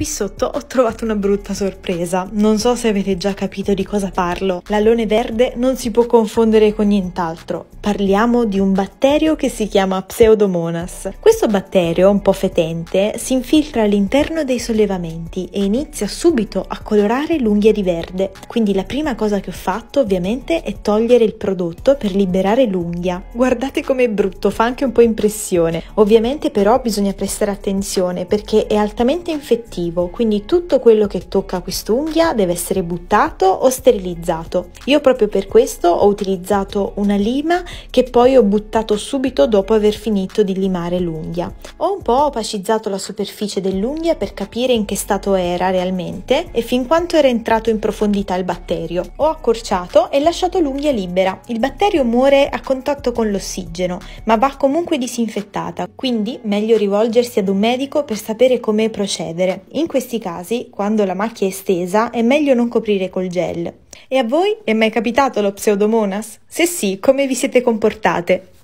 Qui sotto ho trovato una brutta sorpresa, non so se avete già capito di cosa parlo. L'alone verde non si può confondere con nient'altro, parliamo di un batterio che si chiama Pseudomonas. Questo batterio, un po' fetente, si infiltra all'interno dei sollevamenti e inizia subito a colorare l'unghia di verde. Quindi la prima cosa che ho fatto ovviamente è togliere il prodotto per liberare l'unghia. Guardate com'è brutto, fa anche un po' impressione. Ovviamente però bisogna prestare attenzione perché è altamente infettivo negativo, quindi tutto quello che tocca quest'unghia deve essere buttato o sterilizzato. Io proprio per questo ho utilizzato una lima che poi ho buttato subito dopo aver finito di limare l'unghia. Ho un po' opacizzato la superficie dell'unghia per capire in che stato era realmente e fin quanto era entrato in profondità il batterio. Ho accorciato e lasciato l'unghia libera. Il batterio muore a contatto con l'ossigeno, ma va comunque disinfettata, quindi meglio rivolgersi ad un medico per sapere come procedere. In questi casi, quando la macchia è estesa, è meglio non coprire col gel. E a voi è mai capitato lo pseudomonas? Se sì, come vi siete comportate?